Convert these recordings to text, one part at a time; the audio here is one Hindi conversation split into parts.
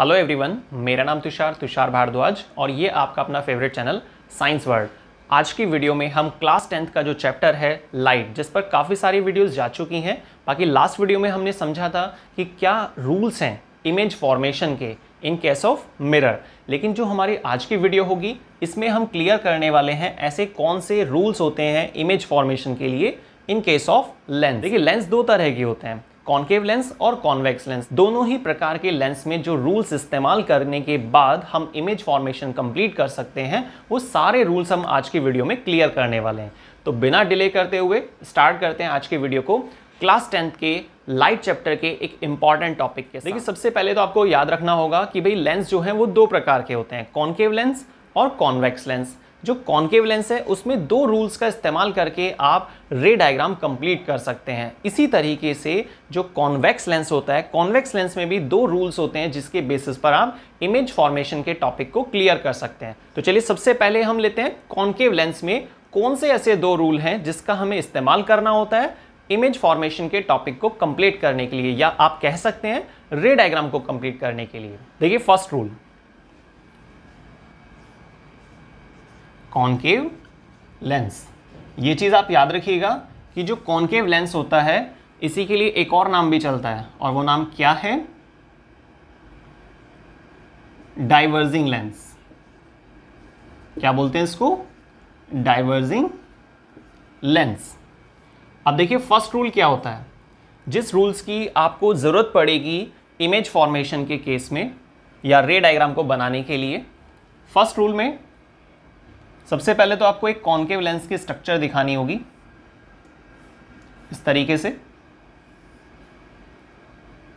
हेलो एवरीवन मेरा नाम तुषार तुषार भारद्वाज और ये आपका अपना फेवरेट चैनल साइंस वर्ल्ड आज की वीडियो में हम क्लास टेंथ का जो चैप्टर है लाइट जिस पर काफ़ी सारी वीडियोस जा चुकी हैं बाकी लास्ट वीडियो में हमने समझा था कि क्या रूल्स हैं इमेज फॉर्मेशन के इन केस ऑफ मिरर लेकिन जो हमारी आज की वीडियो होगी इसमें हम क्लियर करने वाले हैं ऐसे कौन से रूल्स होते हैं इमेज फॉर्मेशन के लिए इन केस ऑफ लेंस देखिए लेंस दो तरह के होते हैं कॉन्केव लेंस और कॉन्वेक्स लेंस दोनों ही प्रकार के लेंस में जो रूल्स इस्तेमाल करने के बाद हम इमेज फॉर्मेशन कंप्लीट कर सकते हैं वो सारे रूल्स हम आज की वीडियो में क्लियर करने वाले हैं तो बिना डिले करते हुए स्टार्ट करते हैं आज के वीडियो को क्लास टेंथ के लाइट चैप्टर के एक इंपॉर्टेंट टॉपिक के देखिए सबसे पहले तो आपको याद रखना होगा कि भाई लेंस जो है वो दो प्रकार के होते हैं कॉन्केव लेंस और कॉन्वेक्स लेंस जो कॉन्केव लेंस है उसमें दो रूल्स का इस्तेमाल करके आप रे डायग्राम कंप्लीट कर सकते हैं इसी तरीके से जो कॉन्वेक्स लेंस होता है कॉन्वेक्स लेंस में भी दो रूल्स होते हैं जिसके बेसिस पर आप इमेज फॉर्मेशन के टॉपिक को क्लियर कर सकते हैं तो चलिए सबसे पहले हम लेते हैं कॉन्केव लेंस में कौन से ऐसे दो रूल हैं जिसका हमें इस्तेमाल करना होता है इमेज फॉर्मेशन के टॉपिक को कंप्लीट करने के लिए या आप कह सकते हैं रे डायग्राम को कंप्लीट करने के लिए देखिए फर्स्ट रूल कॉन्केव लेंस ये चीज़ आप याद रखिएगा कि जो कॉन्केव लेंस होता है इसी के लिए एक और नाम भी चलता है और वो नाम क्या है डाइवर्जिंग लेंस क्या बोलते हैं इसको डाइवर्जिंग लेंस अब देखिए फर्स्ट रूल क्या होता है जिस रूल्स की आपको ज़रूरत पड़ेगी इमेज फॉर्मेशन के केस में या रे डायग्राम को बनाने के लिए फर्स्ट रूल में सबसे पहले तो आपको एक कॉन्केव लेंस की स्ट्रक्चर दिखानी होगी इस तरीके से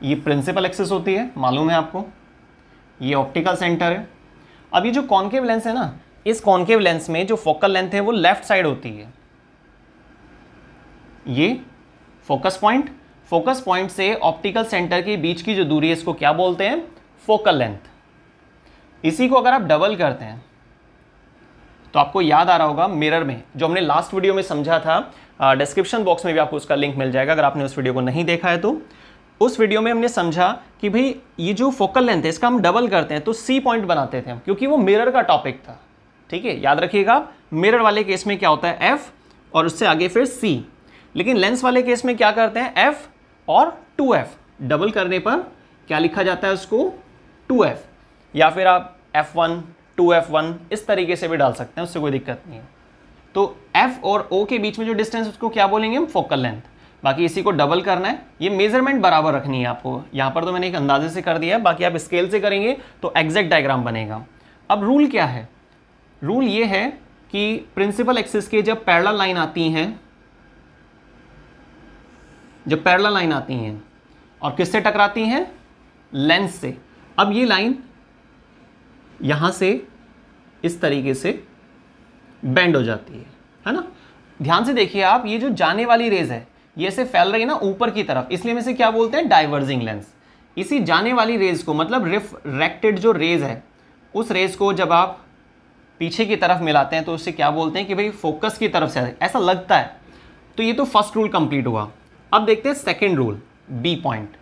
ये प्रिंसिपल एक्सेस होती है मालूम है आपको ये ऑप्टिकल सेंटर है अब ये जो कॉन्केव लेंस है ना इस कॉन्केव लेंस में जो फोकल लेंथ है वो लेफ्ट साइड होती है ये फोकस पॉइंट फोकस पॉइंट से ऑप्टिकल सेंटर के बीच की जो दूरी है इसको क्या बोलते हैं फोकल लेंथ इसी को अगर आप डबल करते हैं तो आपको याद आ रहा होगा मिरर में जो हमने लास्ट वीडियो में समझा था डिस्क्रिप्शन बॉक्स में भी आपको उसका लिंक मिल जाएगा अगर आपने उस वीडियो को नहीं देखा है तो उस वीडियो में हमने समझा कि भाई ये जो फोकल लेंथ है इसका हम डबल करते हैं तो सी पॉइंट बनाते थे क्योंकि वो मिरर का टॉपिक था ठीक है याद रखिएगा मिरर वाले केस में क्या होता है एफ और उससे आगे फिर सी लेकिन लेंस वाले केस में क्या करते हैं एफ और टू एफ डबल करने पर क्या लिखा जाता है उसको टू एफ या फिर आप F one to F one इस तरीके से भी डाल सकते हैं उससे कोई दिक्कत नहीं है तो एफ और ओ के बीच में जो डिस्टेंस उसको क्या बोलेंगे हम फोकल लेंथ बाकी इसी को डबल करना है ये मेजरमेंट बराबर रखनी है आपको यहाँ पर तो मैंने एक अंदाजे से कर दिया है बाकी आप स्केल से करेंगे तो एग्जैक्ट डायग्राम बनेगा अब रूल क्या है रूल ये है कि प्रिंसिपल एक्सिस के जब पैरल लाइन आती हैं जब पैरल लाइन आती हैं और किससे टकराती हैं लेंस से अब ये लाइन यहाँ से इस तरीके से बेंड हो जाती है है ना ध्यान से देखिए आप ये जो जाने वाली रेज है ये से फैल रही है ना ऊपर की तरफ इसलिए में से क्या बोलते हैं डाइवर्जिंग लेंस इसी जाने वाली रेज को मतलब रिफ्रैक्टेड जो रेज है उस रेज को जब आप पीछे की तरफ मिलाते हैं तो उससे क्या बोलते हैं कि भाई फोकस की तरफ से ऐसा लगता है तो ये तो फर्स्ट रूल कंप्लीट हुआ अब देखते हैं second rule B point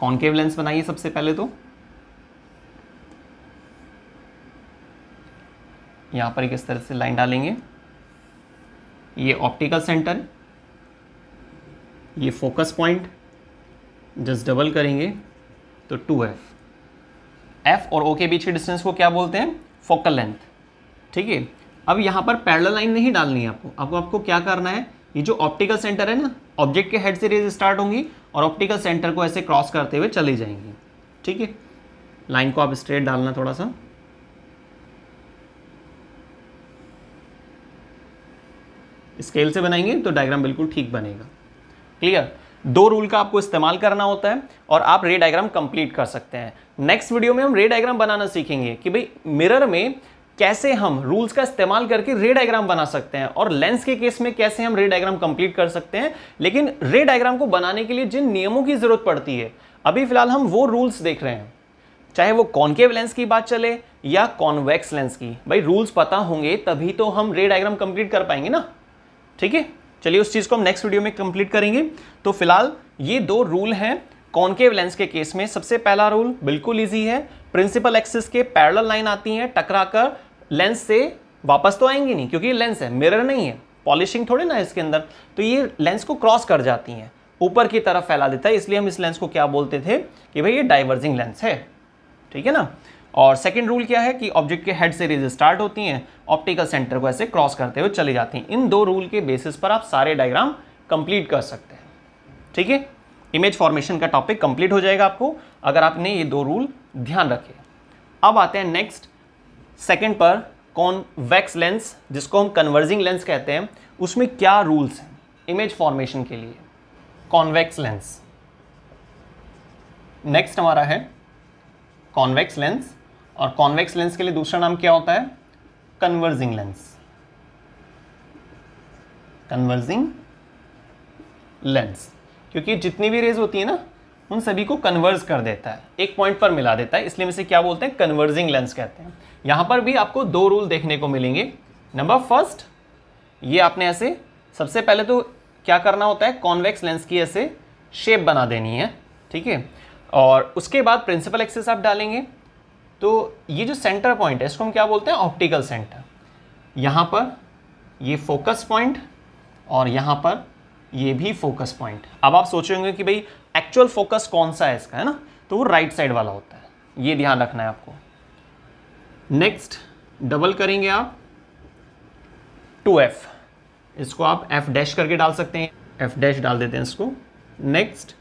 concave lens बनाइए सबसे पहले तो यहाँ पर किस तरह से लाइन डालेंगे ये ऑप्टिकल सेंटर ये फोकस पॉइंट जस्ट डबल करेंगे तो टू एफ एफ और ओ के बीच के डिस्टेंस को क्या बोलते हैं फोकल लेंथ ठीक है अब यहाँ पर पैरल लाइन नहीं डालनी है आपको आपको आपको क्या करना है ये जो ऑप्टिकल सेंटर है ना ऑब्जेक्ट के हेड से रेज स्टार्ट होंगी और ऑप्टिकल सेंटर को ऐसे क्रॉस करते हुए चली जाएंगी ठीक है लाइन को आप स्ट्रेट डालना थोड़ा सा स्केल से बनाएंगे तो डायग्राम बिल्कुल ठीक बनेगा क्लियर दो रूल का आपको इस्तेमाल करना होता है और आप रे डायग्राम कंप्लीट कर सकते हैं नेक्स्ट वीडियो में हम रे डायग्राम बनाना सीखेंगे कि भाई मिरर में कैसे हम रूल्स का इस्तेमाल करके रे डायग्राम बना सकते हैं और लेंस के केस में कैसे हम रे डायग्राम कंप्लीट कर सकते हैं लेकिन रे डायग्राम को बनाने के लिए जिन नियमों की ज़रूरत पड़ती है अभी फिलहाल हम वो रूल्स देख रहे हैं चाहे वो कॉन्केव लेंस की बात चले या कॉन्वेक्स लेंस की भाई रूल्स पता होंगे तभी तो हम रे डायग्राम कंप्लीट कर पाएंगे ना ठीक है चलिए उस चीज़ को हम नेक्स्ट वीडियो में कंप्लीट करेंगे तो फिलहाल ये दो रूल हैं कॉन्केव लेंस के केस में सबसे पहला रूल बिल्कुल इजी है प्रिंसिपल एक्सिस के पैरल लाइन आती हैं टकराकर लेंस से वापस तो आएंगी नहीं क्योंकि लेंस है मिरर नहीं है पॉलिशिंग थोड़ी ना इसके अंदर तो ये लेंस को क्रॉस कर जाती हैं ऊपर की तरफ फैला देता है इसलिए हम इस लेंस को क्या बोलते थे कि भाई ये डाइवर्जिंग लेंस है ठीक है ना और सेकेंड रूल क्या है कि ऑब्जेक्ट के हेड सीरीज स्टार्ट होती हैं ऑप्टिकल सेंटर को ऐसे क्रॉस करते हुए चली जाती हैं इन दो रूल के बेसिस पर आप सारे डायग्राम कंप्लीट कर सकते हैं ठीक है इमेज फॉर्मेशन का टॉपिक कंप्लीट हो जाएगा आपको अगर आपने ये दो रूल ध्यान रखे अब आते हैं नेक्स्ट सेकेंड पर कॉन्वेक्स लेंस जिसको हम कन्वर्जिंग लेंस कहते हैं उसमें क्या रूल्स हैं इमेज फॉर्मेशन के लिए कॉन्वेक्स लेंस नेक्स्ट हमारा है कॉन्वेक्स लेंस और कॉन्वेक्स लेंस के लिए दूसरा नाम क्या होता है कन्वर्जिंग लेंस कन्वर्जिंग लेंस क्योंकि जितनी भी रेज होती है ना उन सभी को कन्वर्ज कर देता है एक पॉइंट पर मिला देता है इसलिए इसे क्या बोलते हैं कन्वर्जिंग लेंस कहते हैं यहां पर भी आपको दो रूल देखने को मिलेंगे नंबर फर्स्ट ये आपने ऐसे सबसे पहले तो क्या करना होता है कॉन्वेक्स लेंस की ऐसे शेप बना देनी है ठीक है और उसके बाद प्रिंसिपल एक्सेस आप डालेंगे तो ये जो सेंटर पॉइंट है इसको हम क्या बोलते हैं ऑप्टिकल सेंटर यहाँ पर ये फोकस पॉइंट और यहाँ पर ये भी फोकस पॉइंट अब आप सोचेंगे कि भाई एक्चुअल फोकस कौन सा है इसका है ना तो वो राइट साइड वाला होता है ये ध्यान रखना है आपको नेक्स्ट डबल करेंगे आप टू एफ इसको आप एफ डैश करके डाल सकते हैं एफ डैश डाल देते हैं इसको नेक्स्ट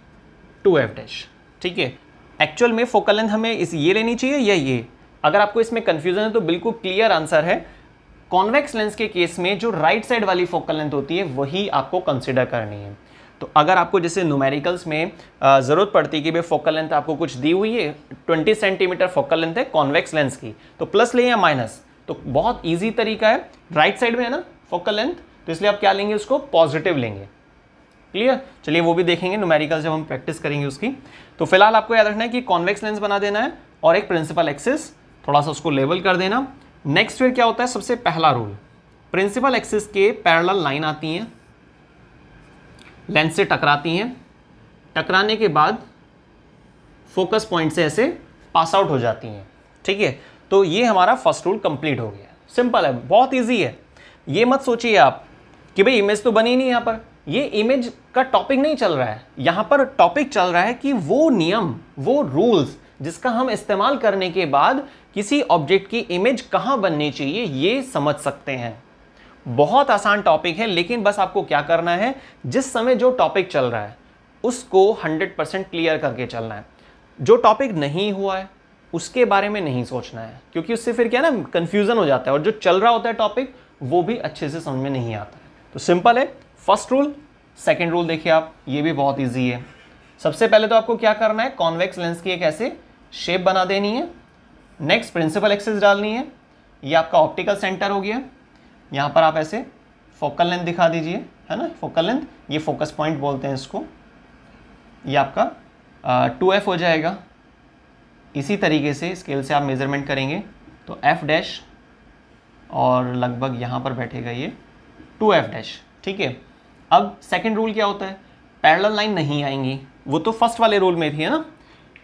टू एफ डैश ठीक है एक्चुअल में फोकल लेंथ हमें इस ये लेनी चाहिए या ये अगर आपको इसमें कन्फ्यूजन है तो बिल्कुल क्लियर आंसर है कॉन्वेक्स लेंस के केस में जो राइट right साइड वाली फोकल लेंथ होती है वही आपको कंसिडर करनी है तो अगर आपको जैसे न्यूमेरिकल्स में ज़रूरत पड़ती है कि भाई फोकल लेंथ आपको कुछ दी हुई है 20 सेंटीमीटर फोकल लेंथ है कॉन्वेक्स लेंस की तो प्लस लें या माइनस तो बहुत ईजी तरीका है राइट right साइड में है ना फोकल लेंथ तो इसलिए आप क्या लेंगे उसको पॉजिटिव लेंगे क्लियर चलिए वो भी देखेंगे न्यूमेरिकल जब हम प्रैक्टिस करेंगे उसकी तो फिलहाल आपको याद रखना है कि कॉन्वेक्स लेंस बना देना है और एक प्रिंसिपल एक्सिस थोड़ा सा उसको लेवल कर देना नेक्स्ट फिर क्या होता है सबसे पहला रूल प्रिंसिपल एक्सिस के पैरल लाइन आती हैं लेंस से टकराती हैं टकराने के बाद फोकस पॉइंट से ऐसे पास आउट हो जाती हैं ठीक है तो ये हमारा फर्स्ट रूल कंप्लीट हो गया सिंपल है बहुत ईजी है ये मत सोचिए आप कि भाई इमेज तो बनी नहीं यहाँ पर ये इमेज का टॉपिक नहीं चल रहा है यहाँ पर टॉपिक चल रहा है कि वो नियम वो रूल्स जिसका हम इस्तेमाल करने के बाद किसी ऑब्जेक्ट की इमेज कहाँ बननी चाहिए ये समझ सकते हैं बहुत आसान टॉपिक है लेकिन बस आपको क्या करना है जिस समय जो टॉपिक चल रहा है उसको 100% क्लियर करके चलना है जो टॉपिक नहीं हुआ है उसके बारे में नहीं सोचना है क्योंकि उससे फिर क्या ना कन्फ्यूज़न हो जाता है और जो चल रहा होता है टॉपिक वो भी अच्छे से समझ में नहीं आता है तो सिंपल है फर्स्ट रूल सेकेंड रूल देखिए आप ये भी बहुत ईजी है सबसे पहले तो आपको क्या करना है कॉन्वेक्स लेंस की एक ऐसे शेप बना देनी है नेक्स्ट प्रिंसिपल एक्सेस डालनी है ये आपका ऑप्टिकल सेंटर हो गया यहाँ पर आप ऐसे फोकल लेंथ दिखा दीजिए है ना फोकल लेंथ ये फोकस पॉइंट बोलते हैं इसको ये आपका टू एफ हो जाएगा इसी तरीके से स्केल से आप मेज़रमेंट करेंगे तो एफ डैश और लगभग यहाँ पर बैठेगा ये टू एफ डैश ठीक है अब सेकेंड रूल क्या होता है पैरल लाइन नहीं आएंगी वो तो फर्स्ट वाले रूल में थी है ना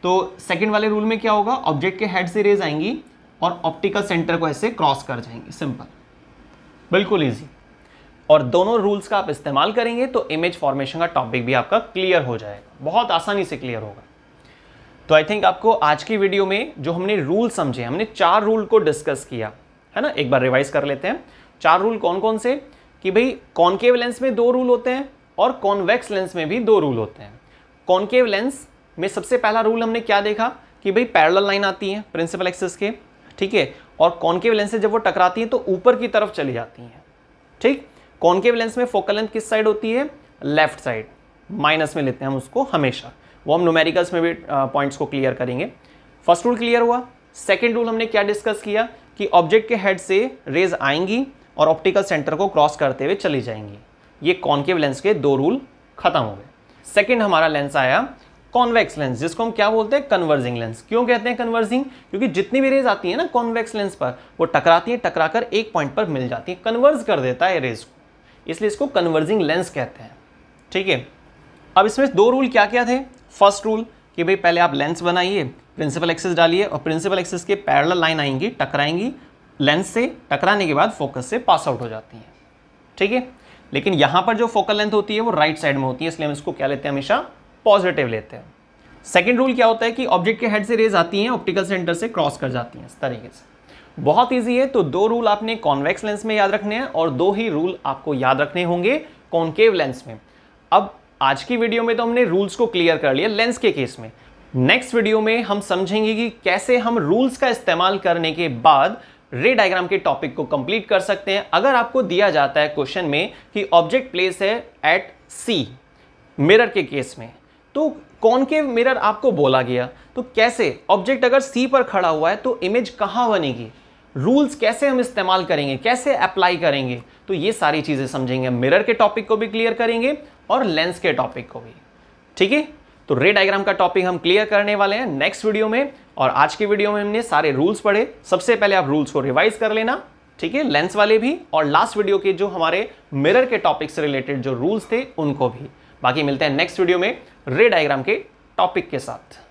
तो सेकेंड वाले रूल में क्या होगा ऑब्जेक्ट के हेड से रेज आएंगी और ऑप्टिकल सेंटर को ऐसे क्रॉस कर जाएंगे सिंपल बिल्कुल ईजी और दोनों रूल्स का आप इस्तेमाल करेंगे तो इमेज फॉर्मेशन का टॉपिक भी आपका क्लियर हो जाएगा बहुत आसानी से क्लियर होगा तो आई थिंक आपको आज की वीडियो में जो हमने रूल समझे हमने चार रूल को डिस्कस किया है ना एक बार रिवाइज कर लेते हैं चार रूल कौन कौन से कि भाई कॉन्केव लेंस में दो रूल होते हैं और कॉन्वेक्स लेंस में भी दो रूल होते हैं कॉन्केव लेंस में सबसे पहला रूल हमने क्या देखा कि भाई पैरल लाइन आती है प्रिंसिपल एक्सेस के ठीक है और कॉन्केव लेंस से जब वो टकराती है तो ऊपर की तरफ चली जाती हैं ठीक कॉन्केव लेंस में फोकल लेंथ किस साइड होती है लेफ्ट साइड माइनस में लेते हैं हम उसको हमेशा वो हम नोमेरिकल्स में भी पॉइंट्स को क्लियर करेंगे फर्स्ट रूल क्लियर हुआ सेकेंड रूल हमने क्या डिस्कस किया कि ऑब्जेक्ट के हेड से रेज आएंगी और ऑप्टिकल सेंटर को क्रॉस करते हुए चली जाएंगी ये कॉन्केव लेंस के दो रूल खत्म हो गए सेकेंड हमारा लेंस आया कॉन्वेक्स लेंस जिसको हम क्या बोलते हैं कन्वर्जिंग लेंस क्यों कहते हैं कन्वर्जिंग क्योंकि जितनी भी रेज आती है ना कॉन्वेक्स लेंस पर वो टकराती है टकराकर एक पॉइंट पर मिल जाती है कन्वर्ज कर देता है रेज को इसलिए इसको कन्वर्जिंग लेंस कहते हैं ठीक है अब इसमें दो रूल क्या क्या थे फर्स्ट रूल कि भाई पहले आप लेंस बनाइए प्रिंसिपल एक्सेस डालिए और प्रिंसिपल एक्सेस के पैरल लाइन आएंगी टकराएंगी लेंस से टकराने के बाद फोकस से पास आउट हो जाती हैं ठीक है लेकिन यहाँ पर जो फोकल लेंथ होती है वो राइट साइड में होती है इसलिए हम इसको क्या लेते हैं हमेशा पॉजिटिव लेते हैं सेकेंड रूल क्या होता है कि ऑब्जेक्ट के हेड से रेज आती हैं ऑप्टिकल सेंटर से क्रॉस कर जाती हैं इस तरीके से बहुत ईजी है तो दो रूल आपने कॉन्वेक्स लेंस में याद रखने हैं और दो ही रूल आपको याद रखने होंगे कॉन्केव लेंस में अब आज की वीडियो में तो हमने रूल्स को क्लियर कर लिया लेंस के केस में नेक्स्ट वीडियो में हम समझेंगे कि कैसे हम रूल्स का इस्तेमाल करने के बाद रे डायग्राम के टॉपिक को कंप्लीट कर सकते हैं अगर आपको दिया जाता है क्वेश्चन में कि ऑब्जेक्ट प्लेस है एट सी मिरर के केस में तो कौन के मिरर आपको बोला गया तो कैसे ऑब्जेक्ट अगर सी पर खड़ा हुआ है तो इमेज कहाँ बनेगी रूल्स कैसे हम इस्तेमाल करेंगे कैसे अप्लाई करेंगे तो ये सारी चीज़ें समझेंगे मिरर के टॉपिक को भी क्लियर करेंगे और लेंस के टॉपिक को भी ठीक है तो रे डायग्राम का टॉपिक हम क्लियर करने वाले हैं नेक्स्ट वीडियो में और आज के वीडियो में हमने सारे रूल्स पढ़े सबसे पहले आप रूल्स को रिवाइज कर लेना ठीक है लेंस वाले भी और लास्ट वीडियो के जो हमारे मिरर के टॉपिक से रिलेटेड जो रूल्स थे उनको भी बाकी मिलते हैं नेक्स्ट वीडियो में रे डायग्राम के टॉपिक के साथ